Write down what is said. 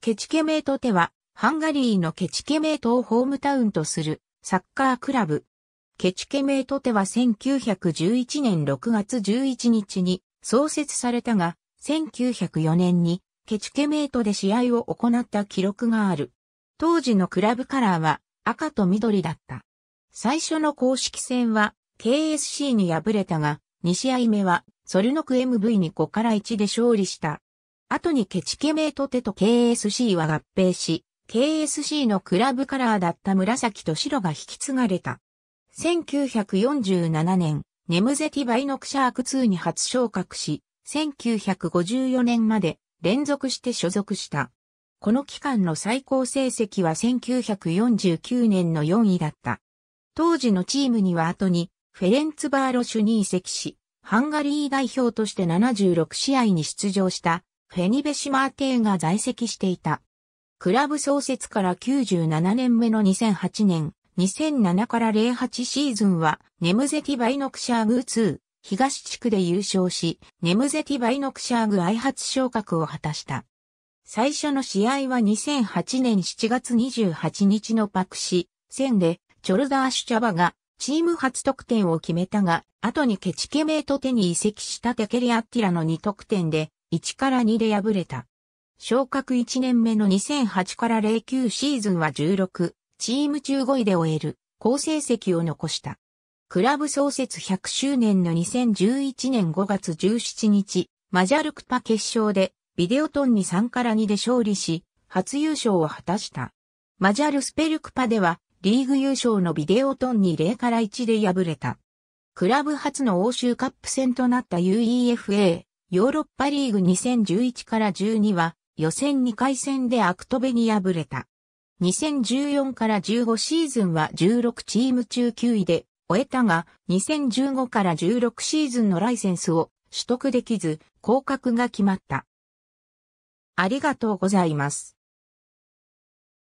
ケチケメートテは、ハンガリーのケチケメートをホームタウンとするサッカークラブ。ケチケメートテは1911年6月11日に創設されたが、1904年にケチケメートで試合を行った記録がある。当時のクラブカラーは赤と緑だった。最初の公式戦は KSC に敗れたが、2試合目はソルノク MV に5から1で勝利した。後にケチケメートテと KSC は合併し、KSC のクラブカラーだった紫と白が引き継がれた。1947年、ネムゼティバイノクシャーク2に初昇格し、1954年まで連続して所属した。この期間の最高成績は1949年の4位だった。当時のチームには後にフェレンツバーロシュに移籍し、ハンガリー代表として76試合に出場したフェニベシ・マーテイが在籍していた。クラブ創設から97年目の2008年、2007から08シーズンは、ネムゼティバイノクシャーグ2、東地区で優勝し、ネムゼティバイノクシャーグ愛発昇格を果たした。最初の試合は2008年7月28日のパクシ、戦で、チョルダーシュチャバが、チーム初得点を決めたが、後にケチケメイト手に移籍したテケリアッティラの2得点で、1から2で敗れた。昇格1年目の2008から09シーズンは16、チーム中5位で終える、好成績を残した。クラブ創設100周年の2011年5月17日、マジャルクパ決勝で、ビデオトンに3から2で勝利し、初優勝を果たした。マジャルスペルクパでは、リーグ優勝のビデオトンに0から1で敗れた。クラブ初の欧州カップ戦となった UEFA ヨーロッパリーグ2011から12は予選2回戦でアクトベに敗れた。2014から15シーズンは16チーム中9位で終えたが、2015から16シーズンのライセンスを取得できず、降格が決まった。ありがとうございます。